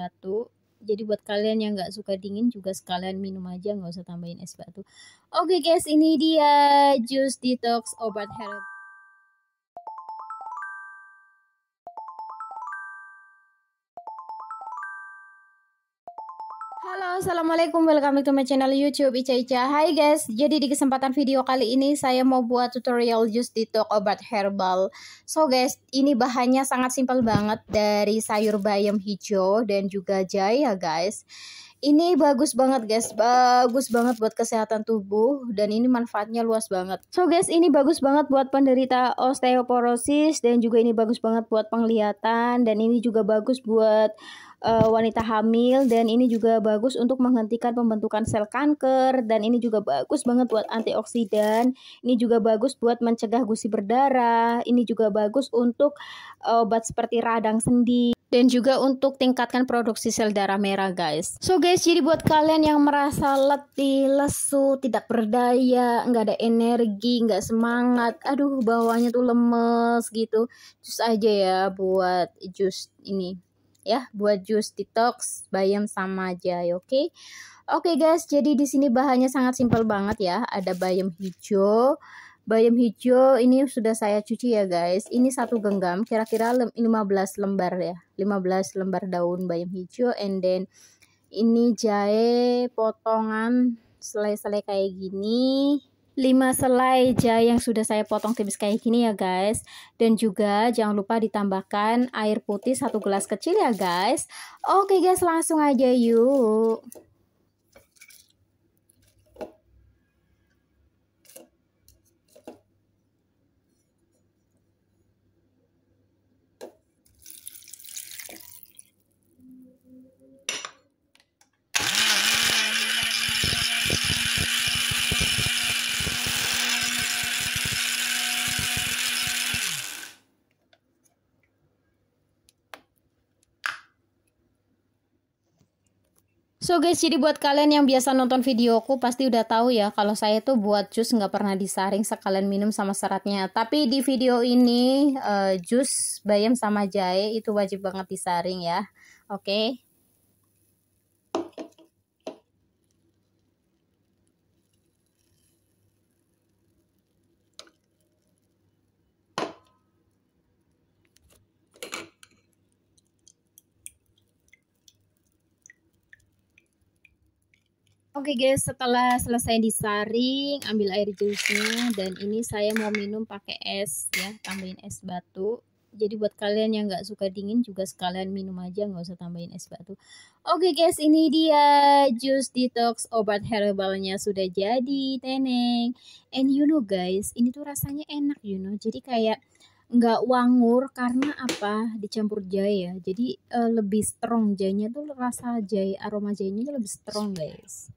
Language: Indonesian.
batu jadi buat kalian yang gak suka dingin juga sekalian minum aja gak usah tambahin es batu oke okay guys ini dia jus detox obat herbal Halo, Assalamualaikum, welcome back to my channel YouTube Ica Ica Hai guys, jadi di kesempatan video kali ini saya mau buat tutorial jus detox obat herbal So guys, ini bahannya sangat simpel banget dari sayur bayam hijau dan juga jahe ya guys ini bagus banget guys, bagus banget buat kesehatan tubuh dan ini manfaatnya luas banget. So guys, ini bagus banget buat penderita osteoporosis dan juga ini bagus banget buat penglihatan dan ini juga bagus buat uh, wanita hamil dan ini juga bagus untuk menghentikan pembentukan sel kanker dan ini juga bagus banget buat antioksidan. Ini juga bagus buat mencegah gusi berdarah. Ini juga bagus untuk uh, obat seperti radang sendi dan juga untuk tingkatkan produksi sel darah merah guys. So guys, jadi buat kalian yang merasa letih, lesu, tidak berdaya, nggak ada energi, nggak semangat, aduh bawahnya tuh lemes gitu, jus aja ya buat jus ini ya buat jus detox bayam sama jahe ya, oke okay? oke okay guys jadi di sini bahannya sangat simpel banget ya ada bayam hijau bayam hijau ini sudah saya cuci ya guys ini satu genggam kira-kira 15 lembar ya 15 lembar daun bayam hijau and then ini jahe potongan selai-selai kayak gini 5 selai jahe yang sudah saya potong tipis kayak gini ya guys dan juga jangan lupa ditambahkan air putih satu gelas kecil ya guys oke guys langsung aja yuk So guys, jadi buat kalian yang biasa nonton videoku pasti udah tahu ya kalau saya tuh buat jus nggak pernah disaring sekalian minum sama seratnya. Tapi di video ini uh, jus bayam sama jahe itu wajib banget disaring ya. Oke. Okay? Oke okay guys, setelah selesai disaring, ambil air jusnya dan ini saya mau minum pakai es ya, tambahin es batu. Jadi buat kalian yang nggak suka dingin juga sekalian minum aja, nggak usah tambahin es batu. Oke okay guys, ini dia jus detox obat herbalnya sudah jadi, teneng. And you know guys, ini tuh rasanya enak you know. Jadi kayak nggak wangur karena apa dicampur jahe ya jadi uh, lebih strong jahenya tuh rasa jahe aroma jahenya lebih strong guys